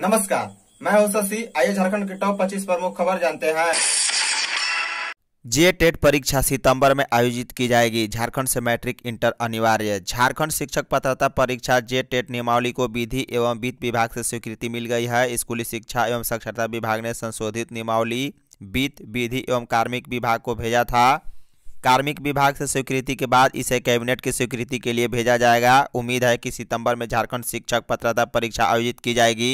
नमस्कार मैं हूं शशि आइए झारखंड के टॉप 25 प्रमुख खबर जानते हैं जे टेट e परीक्षा सितंबर में आयोजित की जाएगी झारखंड से मैट्रिक इंटर अनिवार्य झारखंड शिक्षक पात्रता परीक्षा जे टेट e नियमावली को विधि एवं वित्त विभाग से स्वीकृति मिल गई है स्कूली शिक्षा एवं साक्षरता विभाग ने संशोधित नियमावली वित्त विधि एवं कार्मिक विभाग को भेजा था कार्मिक विभाग से स्वीकृति के बाद इसे कैबिनेट की स्वीकृति के लिए भेजा जाएगा उम्मीद है कि सितंबर में झारखंड शिक्षक पात्रता परीक्षा आयोजित की जाएगी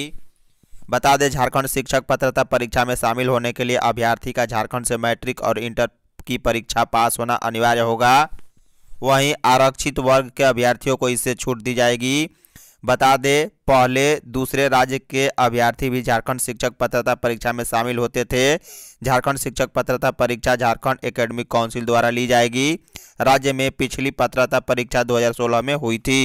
बता दें झारखंड शिक्षक पात्रता परीक्षा में शामिल होने के लिए अभ्यर्थी का झारखंड से मैट्रिक और इंटर की परीक्षा पास होना अनिवार्य होगा वहीं आरक्षित वर्ग के अभ्यर्थियों को इससे छूट दी जाएगी बता दें पहले दूसरे राज्य के अभ्यर्थी भी झारखंड शिक्षक पात्रता परीक्षा में शामिल होते थे झारखंड शिक्षक पात्रता परीक्षा झारखंड एकेडमिक काउंसिल द्वारा ली जाएगी राज्य में पिछली पात्रता परीक्षा 2016 में हुई थी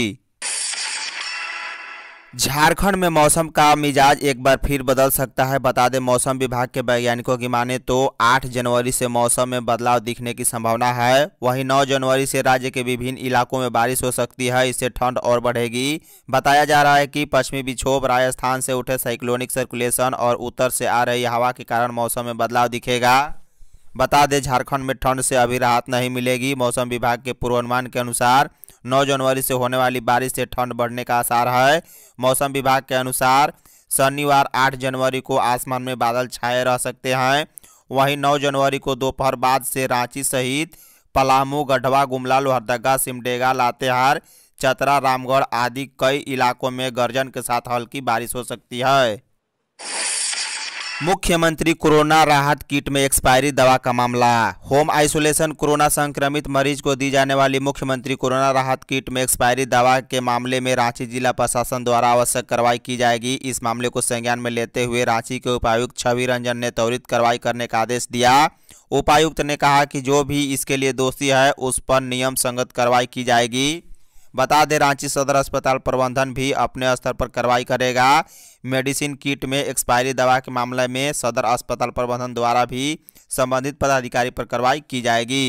झारखंड में मौसम का मिजाज एक बार फिर बदल सकता है बता दें मौसम विभाग के वैज्ञानिकों की माने तो 8 जनवरी से मौसम में बदलाव दिखने की संभावना है वहीं 9 जनवरी से राज्य के विभिन्न इलाकों में बारिश हो सकती है इससे ठंड और बढ़ेगी बताया जा रहा है कि पश्चिमी विक्षोभ राजस्थान से उठे साइक्लोनिक सर्कुलेशन और उत्तर से आ रही हवा के कारण मौसम में बदलाव दिखेगा बता दें झारखंड में ठंड से अभी राहत नहीं मिलेगी मौसम विभाग के पूर्वानुमान के अनुसार 9 जनवरी से होने वाली बारिश से ठंड बढ़ने का आसार है मौसम विभाग के अनुसार शनिवार 8 जनवरी को आसमान में बादल छाए रह सकते हैं वहीं 9 जनवरी को दोपहर बाद से रांची सहित पलामू गढ़वा गुमला लोहरदगा सिमडेगा लातेहार चतरा रामगढ़ आदि कई इलाकों में गर्जन के साथ हल्की बारिश हो सकती है मुख्यमंत्री कोरोना राहत किट में एक्सपायरी दवा का मामला होम आइसोलेशन कोरोना संक्रमित मरीज को दी जाने वाली मुख्यमंत्री कोरोना राहत किट में एक्सपायरी दवा के मामले में रांची जिला प्रशासन द्वारा आवश्यक कार्रवाई की जाएगी इस मामले को संज्ञान में लेते हुए रांची के उपायुक्त छवि रंजन ने त्वरित कार्रवाई करने का आदेश दिया उपायुक्त ने कहा कि जो भी इसके लिए दोषी है उस पर नियम संगत कार्रवाई की जाएगी बता दें रांची सदर अस्पताल प्रबंधन भी अपने स्तर पर कार्रवाई करेगा मेडिसिन किट में एक्सपायरी दवा के मामले में सदर अस्पताल प्रबंधन द्वारा भी संबंधित पदाधिकारी पर कार्रवाई की जाएगी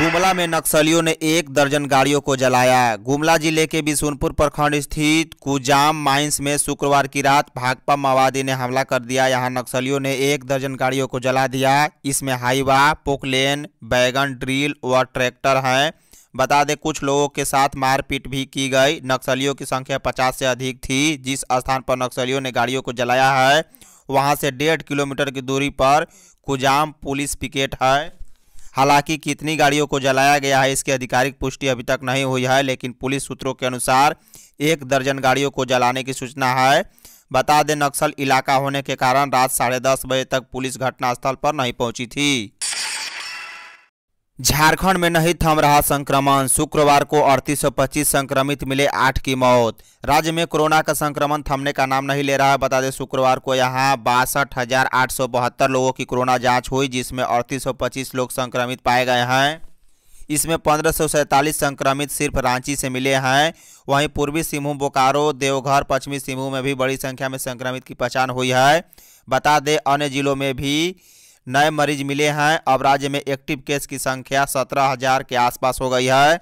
गुमला में नक्सलियों ने एक दर्जन गाड़ियों को जलाया गुमला जिले के बिसुनपुर प्रखंड स्थित कुजाम माइंस में शुक्रवार की रात भाकपा माओवादी ने हमला कर दिया यहां नक्सलियों ने एक दर्जन गाड़ियों को जला दिया इसमें हाईवा पोकलेन बैगन ड्रिल व ट्रैक्टर हैं बता दें कुछ लोगों के साथ मारपीट भी की गई नक्सलियों की संख्या पचास से अधिक थी जिस स्थान पर नक्सलियों ने गाड़ियों को जलाया है वहाँ से डेढ़ किलोमीटर की दूरी पर कुजाम पुलिस पिकेट है हालांकि कितनी गाड़ियों को जलाया गया है इसकी आधिकारिक पुष्टि अभी तक नहीं हुई है लेकिन पुलिस सूत्रों के अनुसार एक दर्जन गाड़ियों को जलाने की सूचना है बता दें नक्सल इलाका होने के कारण रात साढ़े दस बजे तक पुलिस घटनास्थल पर नहीं पहुंची थी झारखंड में नहीं थम रहा संक्रमण शुक्रवार को अड़तीस संक्रमित मिले आठ की मौत राज्य में कोरोना का संक्रमण थमने का नाम नहीं ले रहा है बता दें शुक्रवार को यहां बासठ लोगों की कोरोना जांच हुई जिसमें अड़तीस लोग संक्रमित पाए गए हैं इसमें पंद्रह संक्रमित सिर्फ रांची से मिले हैं वहीं पूर्वी सिंहभूम बोकारो देवघर पश्चिमी सिंहभूम में भी बड़ी संख्या में संक्रमित की पहचान हुई है बता दें अन्य जिलों में भी नए मरीज मिले हैं अब राज्य में एक्टिव केस की संख्या सत्रह हजार के आसपास हो गई है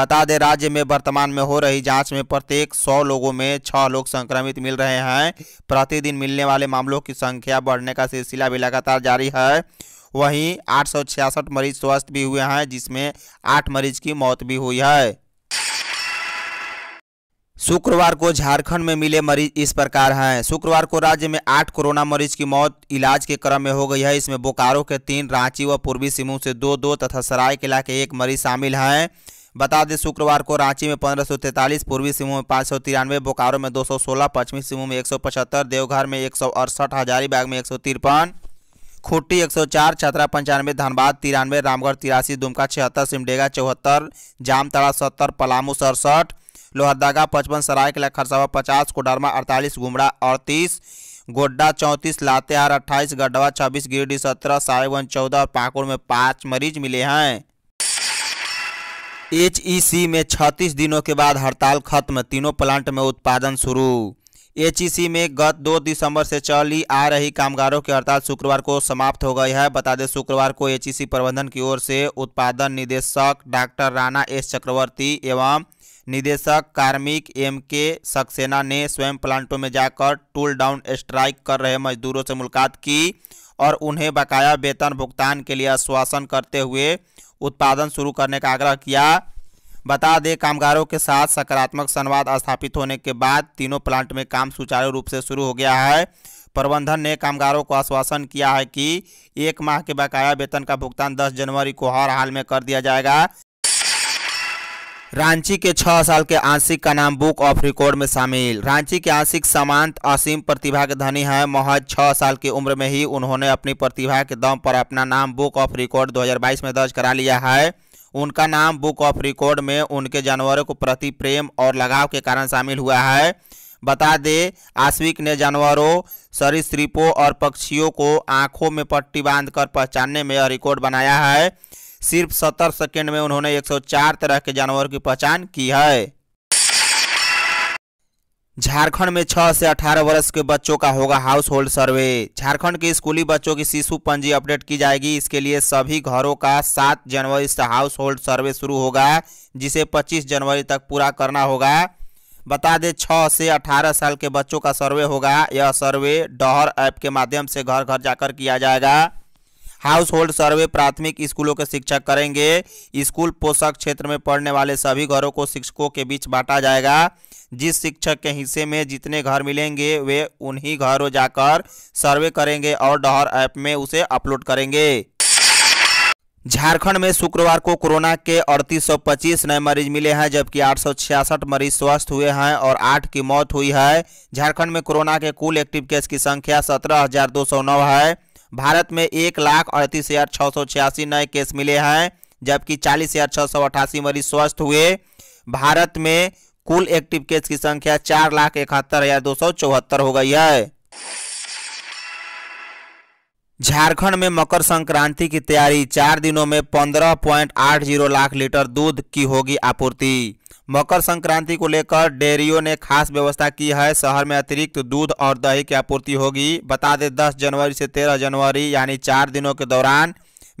बता दें राज्य में वर्तमान में हो रही जांच में प्रत्येक सौ लोगों में छः लोग संक्रमित मिल रहे हैं प्रतिदिन मिलने वाले मामलों की संख्या बढ़ने का सिलसिला भी लगातार जारी है वहीं आठ मरीज स्वस्थ भी हुए हैं जिसमें आठ मरीज की मौत भी हुई है शुक्रवार को झारखंड में मिले मरीज इस प्रकार हैं शुक्रवार को राज्य में आठ कोरोना मरीज की मौत इलाज के क्रम में हो गई है इसमें बोकारो के तीन रांची व पूर्वी सिंहभूम से दो दो तथा सरायकेला के एक मरीज शामिल हैं बता दें शुक्रवार को रांची में पंद्रह पूर्वी सिंहभूम में पाँच सौ तिरानवे बोकारो में दो सौ सोलह पश्चिमी सिंहभूम में एक सौ पचहत्तर देवघर में एक सौ अड़सठ हजारीबाग में एक सौ तिरपन खुट्टी एक सौ चार छतरा पंचानवे धनबाद तिरानवे रामगढ़ तिरासी दुमका छिहत्तर सिमडेगा चौहत्तर जामताड़ा सत्तर पलामू सड़सठ लोहरदगा पचपन सरायकला खरसावा पचास कोडरमा अड़तालीस गुमरा अड़तीस गोड्डा चौंतीस लातेहार अट्ठाईस गढ़वा छब्बीस गिरडीह सत्रह साहेबगंज चौदह और पाकुड़ में पाँच मरीज मिले हैं एच में छत्तीस दिनों के बाद हड़ताल खत्म तीनों प्लांट में उत्पादन शुरू एच में गत 2 दिसंबर से चली आ रही कामगारों की हड़ताल शुक्रवार को समाप्त हो गई है बता दें शुक्रवार को एच प्रबंधन की ओर से उत्पादन निदेशक डॉक्टर राणा एस चक्रवर्ती एवं निदेशक कार्मिक एम के सक्सेना ने स्वयं प्लांटों में जाकर टूल डाउन स्ट्राइक कर रहे मजदूरों से मुलाकात की और उन्हें बकाया वेतन भुगतान के लिए आश्वासन करते हुए उत्पादन शुरू करने का आग्रह किया बता दें कामगारों के साथ सकारात्मक संवाद स्थापित होने के बाद तीनों प्लांट में काम सुचारू रूप से शुरू हो गया है प्रबंधन ने कामगारों को आश्वासन किया है कि एक माह के बकाया वेतन का भुगतान 10 जनवरी को हर हाल में कर दिया जाएगा रांची के छह साल के आंशिक का नाम बुक ऑफ रिकॉर्ड में शामिल रांची के आंशिक समांत असीम प्रतिभा के धनी हैं महज छह साल की उम्र में ही उन्होंने अपनी प्रतिभा के दम पर अपना नाम बुक ऑफ रिकॉर्ड 2022 में दर्ज करा लिया है उनका नाम बुक ऑफ रिकॉर्ड में उनके जानवरों को प्रति प्रेम और लगाव के कारण शामिल हुआ है बता दें आशविक ने जानवरों सरीसृपों और पक्षियों को आंखों में पट्टी बांधकर पहचानने में रिकॉर्ड बनाया है सिर्फ सत्तर सेकेंड में उन्होंने 104 तरह के जानवरों की पहचान की है झारखंड में 6 से 18 वर्ष के बच्चों का होगा हाउस होल्ड सर्वे झारखंड के स्कूली बच्चों की शिशु पंजी अपडेट की जाएगी इसके लिए सभी घरों का 7 जनवरी से हाउस होल्ड सर्वे शुरू होगा जिसे 25 जनवरी तक पूरा करना होगा बता दें 6 से 18 साल के बच्चों का सर्वे होगा यह सर्वे डहर ऐप के माध्यम से घर घर जाकर किया जाएगा हाउस होल्ड सर्वे प्राथमिक स्कूलों के शिक्षक करेंगे स्कूल पोषक क्षेत्र में पढ़ने वाले सभी घरों को शिक्षकों के बीच बांटा जाएगा जिस शिक्षक के हिस्से में जितने घर मिलेंगे वे उन्हीं घरों जाकर सर्वे करेंगे और डहर ऐप में उसे अपलोड करेंगे झारखंड में शुक्रवार को कोरोना के 3825 नए मरीज मिले हैं जबकि 866 मरीज स्वस्थ हुए हैं और 8 की मौत हुई है झारखंड में कोरोना के कुल एक्टिव केस की संख्या 17209 है भारत में एक लाख अड़तीस हजार छः सौ छियासी नए केस मिले हैं जबकि चालीस हजार छः सौ अठासी मरीज स्वस्थ हुए भारत में कुल एक्टिव केस की संख्या चार लाख इकहत्तर हजार दो सौ चौहत्तर हो गई है झारखंड में मकर संक्रांति की तैयारी चार दिनों में पंद्रह पॉइंट आठ जीरो लाख लीटर दूध की होगी आपूर्ति मकर संक्रांति को लेकर डेयरियों ने खास व्यवस्था की है शहर में अतिरिक्त दूध और दही की आपूर्ति होगी बता दें दस जनवरी से तेरह जनवरी यानी चार दिनों के दौरान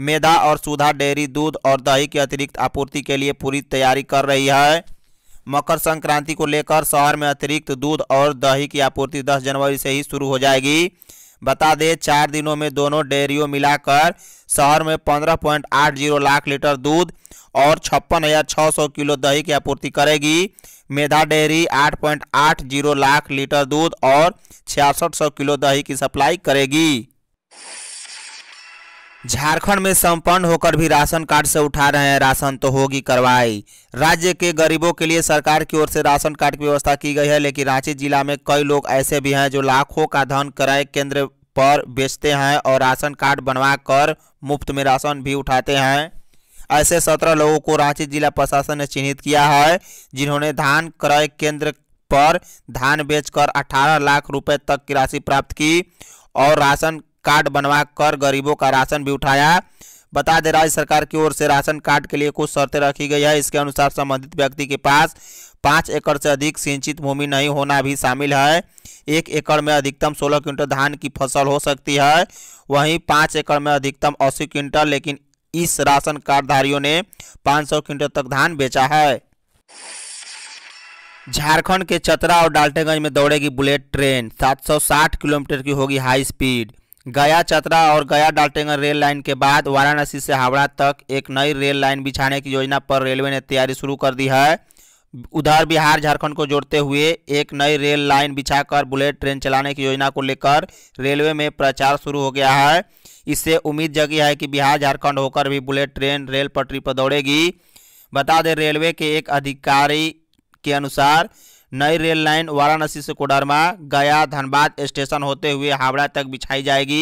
मेधा और सुधा डेयरी दूध और दही की अतिरिक्त आपूर्ति के लिए पूरी तैयारी कर रही है मकर संक्रांति को लेकर शहर में अतिरिक्त दूध और दही की आपूर्ति 10 जनवरी से ही शुरू हो जाएगी बता दें चार दिनों में दोनों डेयरियों मिलाकर शहर में 15.80 लाख लीटर दूध और छप्पन किलो दही की आपूर्ति करेगी मेधा डेयरी 8.80 लाख लीटर दूध और छियासठ किलो दही की सप्लाई करेगी झारखंड में संपन्न होकर भी राशन कार्ड से उठा रहे हैं राशन तो होगी कार्रवाई राज्य के गरीबों के लिए सरकार की ओर से राशन कार्ड की व्यवस्था की गई है लेकिन रांची जिला में कई लोग ऐसे भी हैं जो लाखों का धन क्रय केंद्र पर बेचते हैं और राशन कार्ड बनवा कर मुफ्त में राशन भी उठाते हैं ऐसे सत्रह लोगों को रांची जिला प्रशासन ने चिन्हित किया है जिन्होंने धान क्रय केंद्र पर धान बेचकर अठारह लाख रुपये तक की राशि प्राप्त की और राशन कार्ड बनवा कर गरीबों का राशन भी उठाया बता दें राज्य सरकार की ओर से राशन कार्ड के लिए कुछ शर्तें रखी गई है इसके अनुसार संबंधित व्यक्ति के पास पाँच एकड़ से अधिक सिंचित भूमि नहीं होना भी शामिल है एक एकड़ में अधिकतम सोलह क्विंटल धान की फसल हो सकती है वहीं पाँच एकड़ में अधिकतम अस्सी क्विंटल लेकिन इस राशन कार्डधारियों ने पाँच सौ क्विंटल तक धान बेचा है झारखंड के चतरा और डाल्टेगंज में दौड़ेगी बुलेट ट्रेन 760 किलोमीटर की होगी हाई स्पीड गया चतरा और गया डाल्टेगंज रेल लाइन के बाद वाराणसी से हावड़ा तक एक नई रेल लाइन बिछाने की योजना पर रेलवे ने तैयारी शुरू कर दी है उधर बिहार झारखंड को जोड़ते हुए एक नई रेल लाइन बिछाकर बुलेट ट्रेन चलाने की योजना को लेकर रेलवे में प्रचार शुरू हो गया है इससे उम्मीद जगी है कि बिहार झारखंड होकर भी बुलेट ट्रेन रेल पटरी पर दौड़ेगी बता दें रेलवे के एक अधिकारी के अनुसार नई रेल लाइन वाराणसी से कोडरमा गया धनबाद स्टेशन होते हुए हावड़ा तक बिछाई जाएगी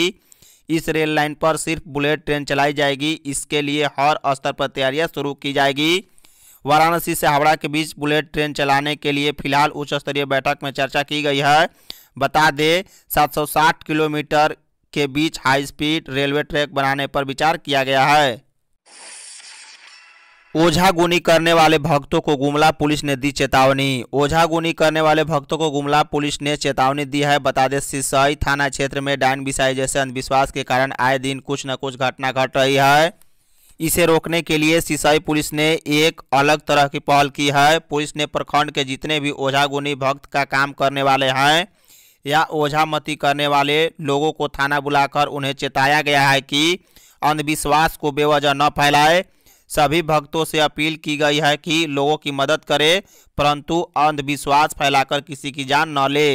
इस रेल लाइन पर सिर्फ बुलेट ट्रेन चलाई जाएगी इसके लिए हर स्तर पर तैयारियां शुरू की जाएगी वाराणसी से हावड़ा के बीच बुलेट ट्रेन चलाने के लिए फिलहाल उच्च स्तरीय बैठक में चर्चा की गई है बता दें 760 किलोमीटर के बीच हाई स्पीड रेलवे ट्रैक बनाने पर विचार किया गया है ओझा गुनी करने वाले भक्तों को गुमला पुलिस ने दी चेतावनी ओझा गुनी करने वाले भक्तों को गुमला पुलिस ने चेतावनी दी है बता दें सिसई थाना क्षेत्र में डायन बिसाई जैसे अंधविश्वास के कारण आए दिन कुछ न कुछ घटना घट गट रही है इसे रोकने के लिए सिसई पुलिस ने एक अलग तरह की पहल की है पुलिस ने प्रखंड के जितने भी ओझा गुनी भक्त का काम करने वाले हैं या ओझामती करने वाले लोगों को थाना बुलाकर उन्हें चेताया गया है कि अंधविश्वास को बेवजह न फैलाए सभी भक्तों से अपील की गई है कि लोगों की मदद करें परंतु अंधविश्वास फैलाकर किसी की जान न ले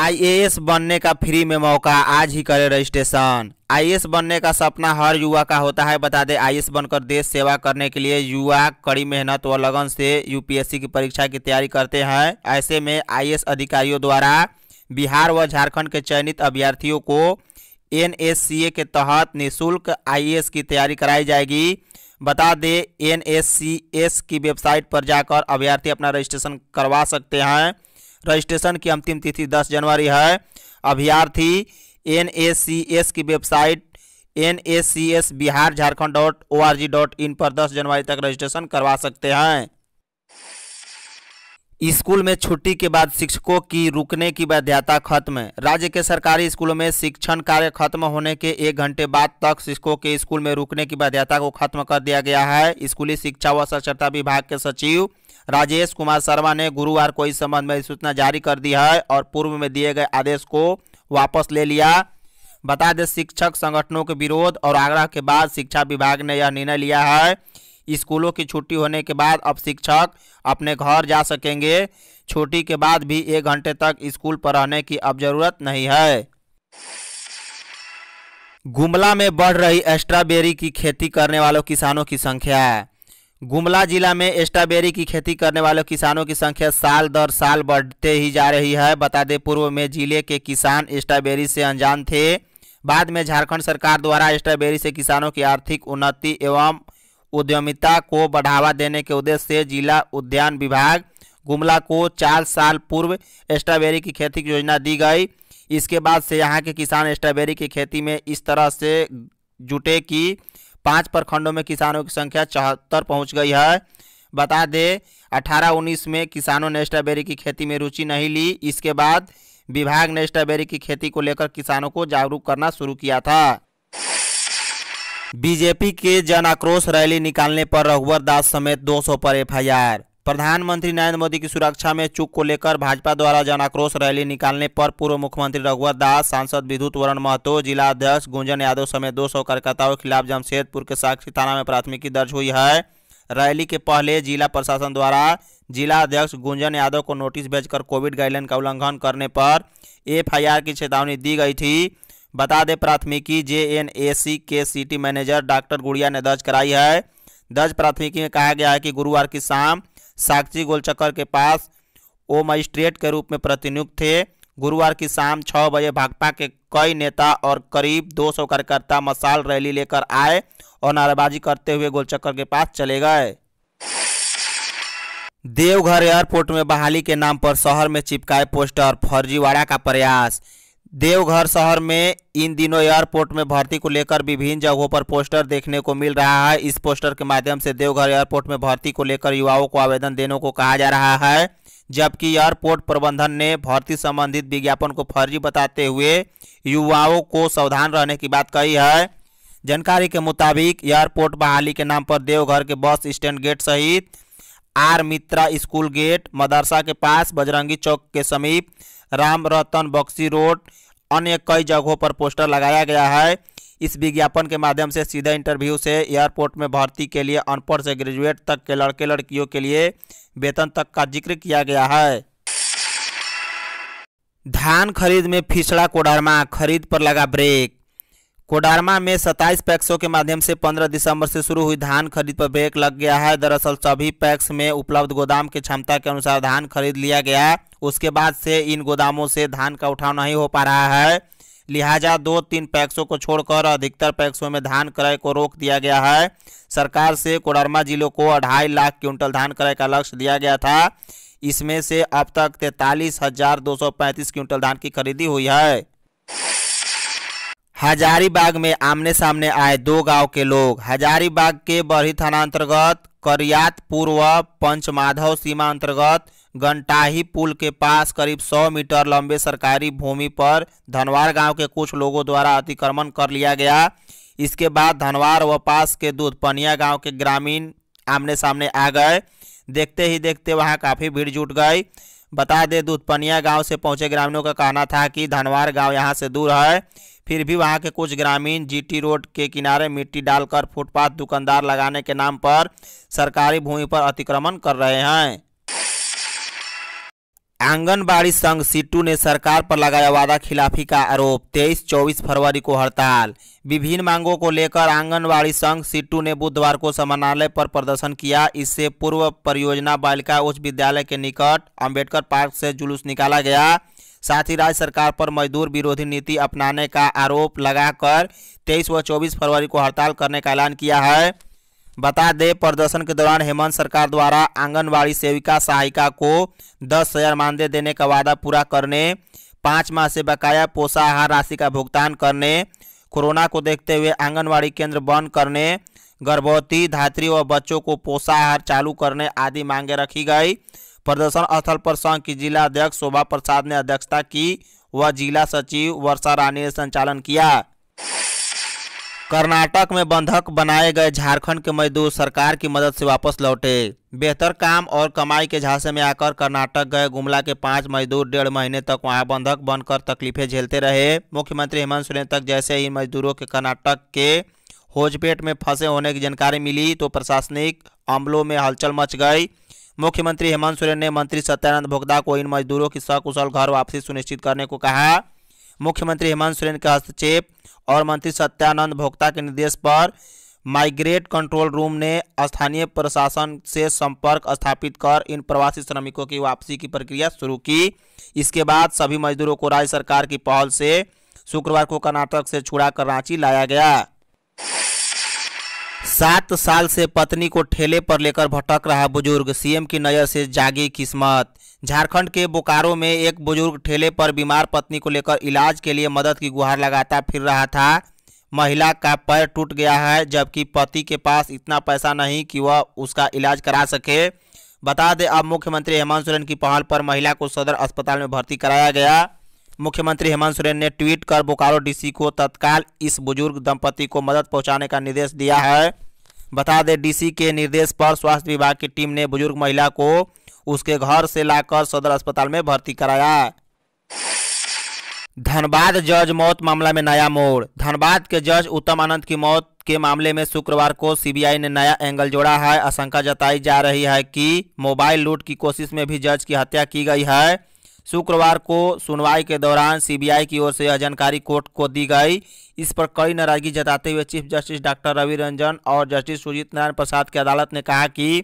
आईएएस बनने का फ्री में मौका आज ही करें रजिस्ट्रेशन आईएएस बनने का सपना हर युवा का होता है बता दें आईएएस बनकर देश सेवा करने के लिए युवा कड़ी मेहनत व लगन से यूपीएससी की परीक्षा की तैयारी करते हैं ऐसे में आईएएस अधिकारियों द्वारा बिहार व झारखंड के चयनित अभ्यर्थियों को एन के तहत निःशुल्क आई की तैयारी कराई जाएगी बता दें एन की वेबसाइट पर जाकर अभ्यर्थी अपना रजिस्ट्रेशन करवा सकते हैं रजिस्ट्रेशन की अंतिम तिथि 10 जनवरी है अभ्यर्थी एन की वेबसाइट एन Bihar Jharkhand dot O R G dot in पर 10 जनवरी तक रजिस्ट्रेशन करवा सकते हैं स्कूल में छुट्टी के बाद शिक्षकों की रुकने की बाध्यता खत्म राज्य के सरकारी स्कूलों में शिक्षण कार्य खत्म होने के एक घंटे बाद तक शिक्षकों के स्कूल में रुकने की बाध्यता को खत्म कर दिया गया है स्कूली शिक्षा व साक्षरता विभाग के सचिव राजेश कुमार शर्मा ने गुरुवार को इस संबंध में सूचना जारी कर दी है और पूर्व में दिए गए आदेश को वापस ले लिया बता दें शिक्षक संगठनों के विरोध और आग्रह के बाद शिक्षा विभाग ने यह निर्णय लिया है स्कूलों की छुट्टी होने के बाद अब शिक्षक अपने घर जा सकेंगे छुट्टी के बाद भी एक घंटे तक स्कूल पर रहने की अब जरूरत नहीं है गुमला में बढ़ रही स्ट्रॉबेरी की खेती करने वालों किसानों की संख्या गुमला जिला में स्ट्रॉबेरी की खेती करने वाले किसानों की संख्या साल दर साल बढ़ते ही जा रही है बता दें पूर्व में जिले के किसान स्ट्रॉबेरी से अनजान थे बाद में झारखंड सरकार द्वारा स्ट्रॉबेरी से किसानों की आर्थिक उन्नति एवं उद्यमिता को बढ़ावा देने के उद्देश्य से जिला उद्यान विभाग गुमला को चार साल पूर्व स्ट्रॉबेरी की खेती की योजना दी गई इसके बाद से यहाँ के किसान स्ट्रॉबेरी की खेती में इस तरह से जुटे कि पाँच प्रखंडों में किसानों की संख्या चौहत्तर पहुँच गई है बता दें अठारह उन्नीस में किसानों ने स्ट्रॉबेरी की खेती में रुचि नहीं ली इसके बाद विभाग ने स्ट्रॉबेरी की खेती को लेकर किसानों को जागरूक करना शुरू किया था बीजेपी के जन आक्रोश रैली निकालने पर रघुवर दास समेत 200 पर एफआईआर प्रधानमंत्री नरेंद्र मोदी की सुरक्षा में चूक को लेकर भाजपा द्वारा जन आक्रोश रैली निकालने पर पूर्व मुख्यमंत्री रघुवर दास सांसद विद्युत वरण महतो जिला अध्यक्ष गुंजन यादव समेत 200 कार्यकर्ताओं के खिलाफ जमशेदपुर के साक्षी थाना में प्राथमिकी दर्ज हुई है रैली के पहले जिला प्रशासन द्वारा जिला अध्यक्ष गुंजन यादव को नोटिस भेजकर कोविड गाइडलाइन का उल्लंघन करने पर एफ की चेतावनी दी गई थी बता दें प्राथमिकी जे एन ए सी के सिटी मैनेजर डॉक्टर गुड़िया ने दर्ज कराई है दर्ज प्राथमिकी में कहा गया है कि गुरुवार की शाम साक्षी गोलचक्कर के पास वो मजिस्ट्रेट के रूप में प्रतिनियुक्त थे गुरुवार की शाम छः बजे भाकपा के कई नेता और करीब 200 कार्यकर्ता मसाल रैली लेकर आए और नारेबाजी करते हुए गोलचक्कर के पास चले गए देवघर एयरपोर्ट में बहाली के नाम पर शहर में चिपकाए पोस्टर फर्जीवाड़ा का प्रयास देवघर शहर में इन दिनों एयरपोर्ट में भर्ती को लेकर विभिन्न जगहों पर पोस्टर देखने को मिल रहा है इस पोस्टर के माध्यम से देवघर एयरपोर्ट में भर्ती को लेकर युवाओं को आवेदन देने को कहा जा रहा है जबकि एयरपोर्ट प्रबंधन ने भर्ती संबंधित विज्ञापन को फर्जी बताते हुए युवाओं को सावधान रहने की बात कही है जानकारी के मुताबिक एयरपोर्ट बहाली के नाम पर देवघर के बस स्टैंड गेट सहित आर मित्रा स्कूल गेट मदरसा के पास बजरंगी चौक के समीप राम रतन बक्सी रोड अन्य कई जगहों पर पोस्टर लगाया गया है इस विज्ञापन के माध्यम से सीधे इंटरव्यू से एयरपोर्ट में भर्ती के लिए अनपढ़ से ग्रेजुएट तक के लड़के लड़कियों के लिए वेतन तक का जिक्र किया गया है धान खरीद में फिसड़ा कोडारमा खरीद पर लगा ब्रेक कोडारमा में सत्ताईस पैक्सों के माध्यम से 15 दिसंबर से शुरू हुई धान खरीद पर ब्रेक लग गया है दरअसल सभी पैक्स में उपलब्ध गोदाम की क्षमता के अनुसार धान खरीद लिया गया उसके बाद से इन गोदामों से धान का उठाव नहीं हो पा रहा है लिहाजा दो तीन पैक्सों को छोड़कर अधिकतर पैक्सों में धान क्रय को रोक दिया गया है सरकार से कोडरमा जिलों को अढ़ाई लाख क्विंटल धान क्रय का लक्ष्य दिया गया था इसमें से अब तक तैतालीस हजार दो सौ पैंतीस क्विंटल धान की खरीदी हुई है हजारीबाग में आमने सामने आए दो गांव के लोग हजारीबाग के बरही थाना अंतर्गत करियात पूर्व पंचमाधव सीमा अंतर्गत गंटाही पुल के पास करीब 100 मीटर लंबे सरकारी भूमि पर धनवार गांव के कुछ लोगों द्वारा अतिक्रमण कर लिया गया इसके बाद धनवार व पास के दूध पनिया गांव के ग्रामीण आमने सामने आ गए देखते ही देखते वहां काफ़ी भीड़ जुट गई बता दें दूधपनिया गांव से पहुंचे ग्रामीणों का कहना था कि धनवार गांव यहां से दूर है फिर भी वहां के कुछ ग्रामीण जीटी रोड के किनारे मिट्टी डालकर फुटपाथ दुकानदार लगाने के नाम पर सरकारी भूमि पर अतिक्रमण कर रहे हैं आंगनबाड़ी संघ सिट्टू ने सरकार पर लगाया वादा खिलाफी का आरोप 23-24 फरवरी को हड़ताल विभिन्न मांगों को लेकर आंगनबाड़ी संघ सिट्टू ने बुधवार को समानालय पर प्रदर्शन किया इससे पूर्व परियोजना बालिका उच्च विद्यालय के निकट अंबेडकर पार्क से जुलूस निकाला गया साथ ही राज्य सरकार पर मजदूर विरोधी नीति अपनाने का आरोप लगाकर तेईस व चौबीस फरवरी को हड़ताल करने का ऐलान किया है बता दें प्रदर्शन के दौरान हेमंत सरकार द्वारा आंगनबाड़ी सेविका सहायिका को दस हजार मानदेय देने का वादा पूरा करने पाँच माह से बकाया पोषाहार राशि का भुगतान करने कोरोना को देखते हुए आंगनबाड़ी केंद्र बंद करने गर्भवती धात्री व बच्चों को पोषाहार चालू करने आदि मांगे रखी गई प्रदर्शन स्थल पर संघ की जिला अध्यक्ष शोभा प्रसाद ने अध्यक्षता की व जिला सचिव वर्षा रानी ने संचालन किया कर्नाटक में बंधक बनाए गए झारखंड के मजदूर सरकार की मदद से वापस लौटे बेहतर काम और कमाई के झांसे में आकर कर्नाटक गए गुमला के पांच मजदूर डेढ़ महीने तक वहां बंधक बनकर तकलीफें झेलते रहे मुख्यमंत्री हेमंत सोरेन तक जैसे ही मजदूरों के कर्नाटक के होजपेट में फंसे होने की जानकारी मिली तो प्रशासनिक अमलों में हलचल मच गई मुख्यमंत्री हेमंत सोरेन ने मंत्री सत्यानंद भोगदा को इन मजदूरों की सकुशल घर वापसी सुनिश्चित करने को कहा मुख्यमंत्री हेमंत सोरेन के हस्तक्षेप और मंत्री सत्यानंद भोक्ता के निर्देश पर माइग्रेट कंट्रोल रूम ने स्थानीय प्रशासन से संपर्क स्थापित कर इन प्रवासी श्रमिकों की वापसी की प्रक्रिया शुरू की इसके बाद सभी मजदूरों को राज्य सरकार की पहल से शुक्रवार को कर्नाटक से छुड़ा कर रांची लाया गया सात साल से पत्नी को ठेले पर लेकर भटक रहा बुजुर्ग सीएम की नज़र से जागी किस्मत झारखंड के बोकारो में एक बुजुर्ग ठेले पर बीमार पत्नी को लेकर इलाज के लिए मदद की गुहार लगाता फिर रहा था महिला का पैर टूट गया है जबकि पति के पास इतना पैसा नहीं कि वह उसका इलाज करा सके बता दें अब मुख्यमंत्री हेमंत सोरेन की पहल पर महिला को सदर अस्पताल में भर्ती कराया गया मुख्यमंत्री हेमंत सोरेन ने ट्वीट कर बोकारो डीसी को तत्काल इस बुजुर्ग दंपति को मदद पहुंचाने का निर्देश दिया है बता दें डीसी के निर्देश पर स्वास्थ्य विभाग की टीम ने बुजुर्ग महिला को उसके घर से लाकर सदर अस्पताल में भर्ती कराया धनबाद जज मौत मामला में नया मोड़ धनबाद के जज उत्तम आनंद की मौत के मामले में शुक्रवार को सीबीआई ने नया एंगल जोड़ा है आशंका जताई जा रही है कि मोबाइल लूट की कोशिश में भी जज की हत्या की गई है शुक्रवार को सुनवाई के दौरान सीबीआई की ओर से यह जानकारी कोर्ट को दी गई इस पर कड़ी नाराजगी जताते हुए chief justice doctor Ravi Ranjan और जस्टिस सुजीत नारायण प्रसाद की अदालत ने कहा कि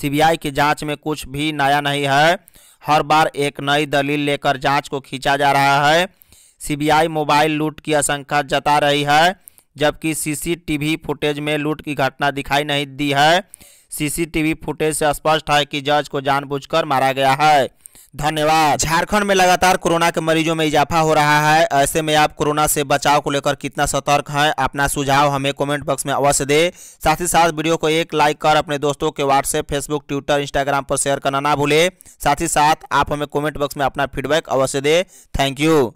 सीबीआई की जांच में कुछ भी नया नहीं है हर बार एक नई दलील लेकर जाँच को खींचा जा रहा है सीबीआई मोबाइल लूट की आशंका जता रही है जबकि सीसीटीवी फुटेज में लूट की घटना दिखाई नहीं दी है सीसीटीवी फुटेज से स्पष्ट है कि जज को जानबूझकर मारा गया है धन्यवाद झारखंड में लगातार कोरोना के मरीजों में इजाफा हो रहा है ऐसे में आप कोरोना से बचाव को लेकर कितना सतर्क हैं अपना सुझाव हमें कमेंट बॉक्स में अवश्य दे साथ ही साथ वीडियो को एक लाइक कर अपने दोस्तों के व्हाट्सएप फेसबुक ट्विटर इंस्टाग्राम पर शेयर करना ना भूले साथ ही साथ आप हमें कमेंट बॉक्स में अपना फीडबैक अवश्य दे थैंक यू